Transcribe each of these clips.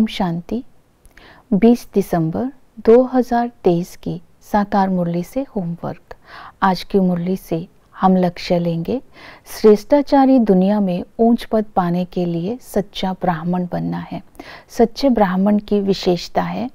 ओम शांति 20 दिसंबर 2023 की साकार मुरली से होमवर्क आज की मुरली से हम लक्ष्य लेंगे श्रेष्ठाचारी दुनिया में ऊंच पद पाने के लिए सच्चा ब्राह्मण बनना है सच्चे ब्राह्मण की विशेषता है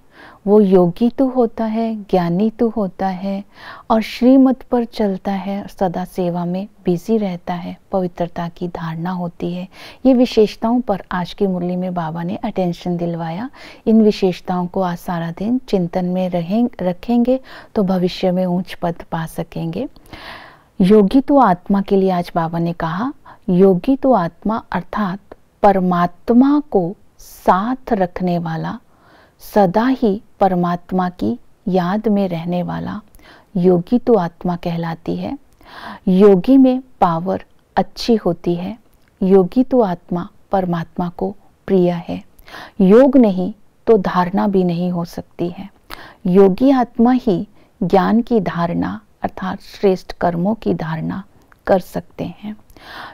वो योगी तो होता है ज्ञानी तो होता है और श्रीमत पर चलता है सदा सेवा में बिजी रहता है पवित्रता की धारणा होती है ये विशेषताओं पर आज की मुरली में बाबा ने अटेंशन दिलवाया इन विशेषताओं को आज सारा दिन चिंतन में रहें रखेंगे तो भविष्य में ऊंच पद पा सकेंगे योगी तो आत्मा के लिए आज बाबा ने कहा योगी तो आत्मा अर्थात परमात्मा को साथ रखने वाला सदा ही परमात्मा की याद में रहने वाला योगी तो आत्मा कहलाती है योगी में पावर अच्छी होती है योगी तो आत्मा परमात्मा को प्रिय है योग नहीं तो धारणा भी नहीं हो सकती है योगी आत्मा ही ज्ञान की धारणा अर्थात श्रेष्ठ कर्मों की धारणा कर सकते हैं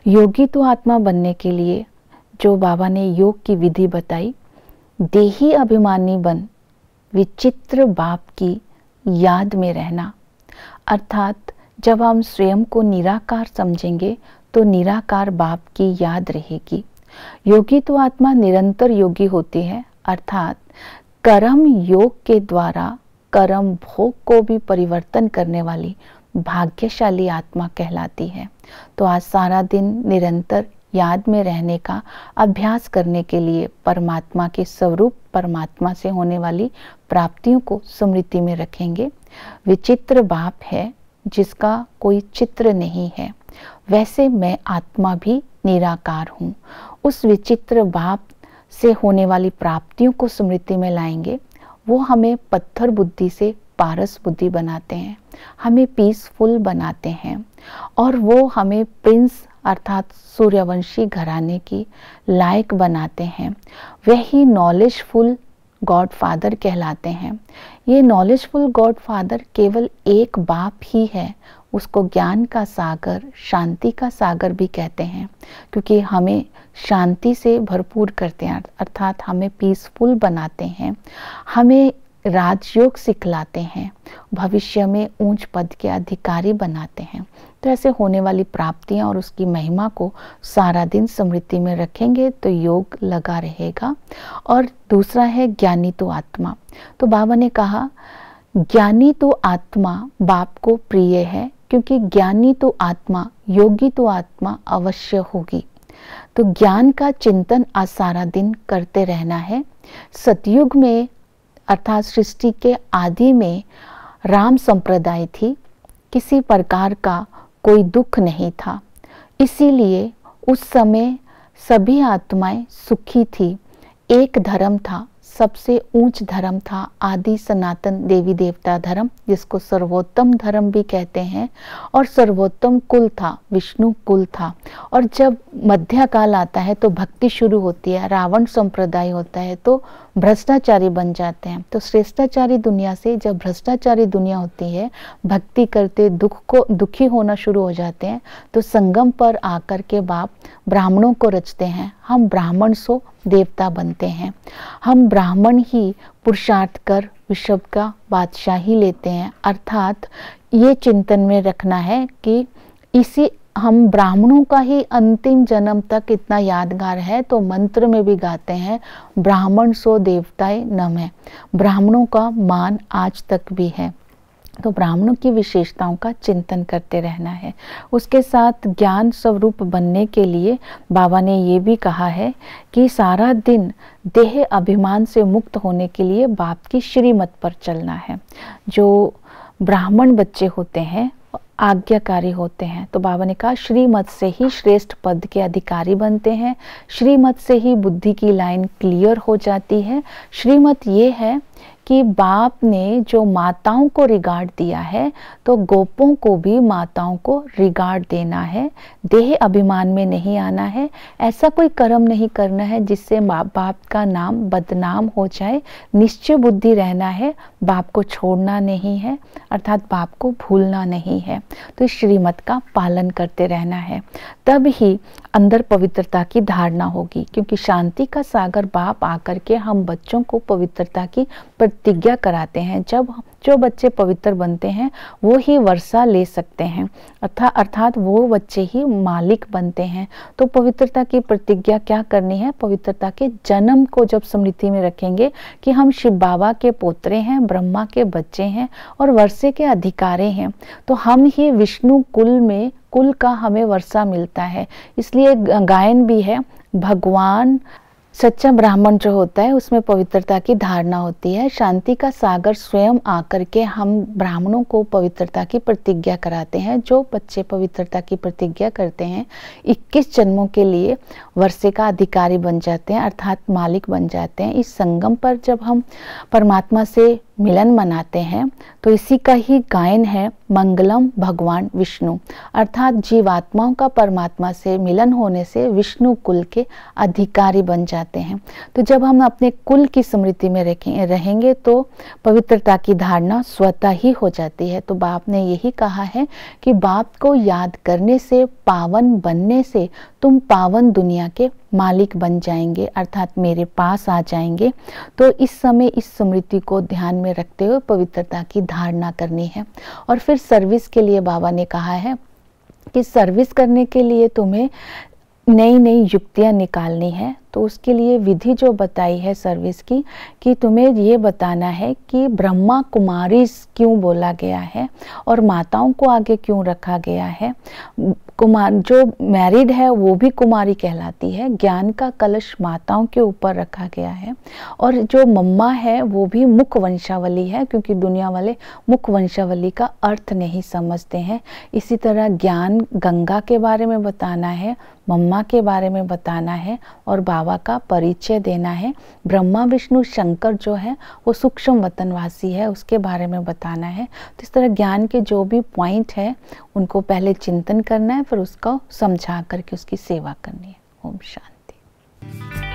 योगी तो आत्मा बनने के लिए जो बाबा ने योग की विधि बताई देही अभिमानी बन विचित्र बाप की याद में रहना अर्थात जब हम स्वयं को निराकार समझेंगे तो निराकार बाप की याद रहेगी योगी तो आत्मा निरंतर योगी होती है अर्थात कर्म योग के द्वारा कर्म भोग को भी परिवर्तन करने वाली भाग्यशाली आत्मा कहलाती है तो आज सारा दिन निरंतर याद में रहने का अभ्यास करने के लिए परमात्मा के स्वरूप परमात्मा से होने वाली प्राप्तियों को स्मृति में रखेंगे विचित्र बाप है जिसका कोई चित्र नहीं है वैसे मैं आत्मा भी निराकार हूँ उस विचित्र बाप से होने वाली प्राप्तियों को स्मृति में लाएंगे वो हमें पत्थर बुद्धि से पारस बुद्धि बनाते हैं हमें पीसफुल बनाते हैं और वो हमें प्रिंस अर्थात सूर्यवंशी घराने की लायक बनाते हैं वही नॉलेजफुल गॉड फादर कहलाते हैं ये नॉलेजफुल गॉड फादर केवल एक बाप ही है उसको ज्ञान का सागर शांति का सागर भी कहते हैं क्योंकि हमें शांति से भरपूर करते हैं अर्थात हमें पीसफुल बनाते हैं हमें राजयोग सिखलाते हैं भविष्य में ऊंच पद के अधिकारी बनाते हैं तो ऐसे होने वाली प्राप्तियां और उसकी महिमा को सारा दिन समृद्धि में रखेंगे तो योग लगा रहेगा और दूसरा है ज्ञानी तो आत्मा तो बाबा ने कहा ज्ञानी तो आत्मा बाप को प्रिय है क्योंकि ज्ञानी तो आत्मा योगी तो आत्मा अवश्य होगी तो ज्ञान का चिंतन आज सारा दिन करते रहना है सतयुग में अर्थात सृष्टि के आदि में राम संप्रदाय थी किसी प्रकार का कोई दुख नहीं था इसीलिए उस समय सभी आत्माएं सुखी थी एक धर्म था सबसे ऊंच धर्म था आदि सनातन देवी देवता धर्म जिसको सर्वोत्तम धर्म भी कहते हैं और सर्वोत्तम कुल था विष्णु कुल था और जब मध्यकाल आता है तो भक्ति शुरू होती है रावण संप्रदाय होता है तो भ्रष्टाचारी बन जाते हैं तो श्रेष्ठाचारी दुनिया से जब भ्रष्टाचारी दुनिया होती है भक्ति करते दुख को दुखी होना शुरू हो जाते हैं तो संगम पर आकर के बाप ब्राह्मणों को रचते हैं हम ब्राह्मण सो देवता बनते हैं हम ब्राह्मण ही पुरुषार्थ कर विश्व का बादशाही लेते हैं अर्थात ये चिंतन में रखना है कि इसी हम ब्राह्मणों का ही अंतिम जन्म तक इतना यादगार है तो मंत्र में भी गाते हैं ब्राह्मण सो देवताए नम है ब्राह्मणों का मान आज तक भी है तो ब्राह्मणों की विशेषताओं का चिंतन करते रहना है उसके साथ ज्ञान स्वरूप बनने के लिए बाबा ने ये भी कहा है कि सारा दिन देह अभिमान से मुक्त होने के लिए बाप की श्रीमत पर चलना है जो ब्राह्मण बच्चे होते हैं आज्ञाकारी होते हैं तो बाबा ने कहा श्रीमत से ही श्रेष्ठ पद के अधिकारी बनते हैं श्रीमत से ही बुद्धि की लाइन क्लियर हो जाती है श्रीमत ये है कि बाप ने जो माताओं को रिगार्ड दिया है तो गोपों को भी माताओं को रिगार्ड देना है देह अभिमान में नहीं आना है ऐसा कोई कर्म नहीं करना है जिससे बाप का नाम बदनाम हो जाए निश्चय बुद्धि रहना है बाप को छोड़ना नहीं है अर्थात बाप को भूलना नहीं है तो इस श्रीमत का पालन करते रहना है तब ही अंदर पवित्रता की धारणा होगी क्योंकि शांति का सागर बाप आकर के हम बच्चों को पवित्रता की प्रतिज्ञा कराते हैं जब जो बच्चे पवित्र बनते हैं वो ही वर्षा ले सकते हैं अर्थात अर्थात वो बच्चे ही मालिक बनते हैं तो पवित्रता की प्रतिज्ञा क्या करनी है पवित्रता के जन्म को जब स्मृति में रखेंगे कि हम शिव बाबा के पोत्रे हैं ब्रह्मा के बच्चे हैं और वर्षे के अधिकारे हैं तो हम ही विष्णु कुल में कुल का हमें वर्षा मिलता है इसलिए गायन भी है भगवान सच्चा ब्राह्मण जो होता है उसमें पवित्रता की धारणा होती है शांति का सागर स्वयं आकर के हम ब्राह्मणों को पवित्रता की प्रतिज्ञा कराते हैं जो बच्चे पवित्रता की प्रतिज्ञा करते हैं 21 जन्मों के लिए वर्षे का अधिकारी बन जाते हैं अर्थात मालिक बन जाते हैं इस संगम पर जब हम परमात्मा से मिलन मनाते हैं तो इसी का ही गायन है मंगलम भगवान विष्णु अर्थात जीवात्माओं का परमात्मा से मिलन होने से विष्णु कुल के अधिकारी बन जाते हैं तो जब हम अपने कुल की स्मृति में रखें रहेंगे तो पवित्रता की धारणा स्वतः ही हो जाती है तो बाप ने यही कहा है कि बाप को याद करने से पावन बनने से तुम पावन दुनिया के मालिक बन जाएंगे अर्थात मेरे पास आ जाएंगे तो इस समय इस स्मृति को ध्यान में रखते हुए पवित्रता की धारणा करनी है और फिर सर्विस के लिए बाबा ने कहा है कि सर्विस करने के लिए तुम्हें नई नई युक्तियाँ निकालनी है तो उसके लिए विधि जो बताई है सर्विस की कि तुम्हें ये बताना है कि ब्रह्मा कुमारी क्यों बोला गया है और माताओं को आगे क्यों रखा गया है कुमार जो मैरिड है वो भी कुमारी कहलाती है ज्ञान का कलश माताओं के ऊपर रखा गया है और जो मम्मा है वो भी मुख वंशावली है क्योंकि दुनिया वाले मुख वंशावली का अर्थ नहीं समझते हैं इसी तरह ज्ञान गंगा के बारे में बताना है मम्मा के बारे में बताना है और बाबा का परिचय देना है ब्रह्मा विष्णु शंकर जो है वो सूक्ष्म वतनवासी है उसके बारे में बताना है तो इस तरह ज्ञान के जो भी पॉइंट है उनको पहले चिंतन करना है फिर उसको समझा करके उसकी सेवा करनी है ओम शांति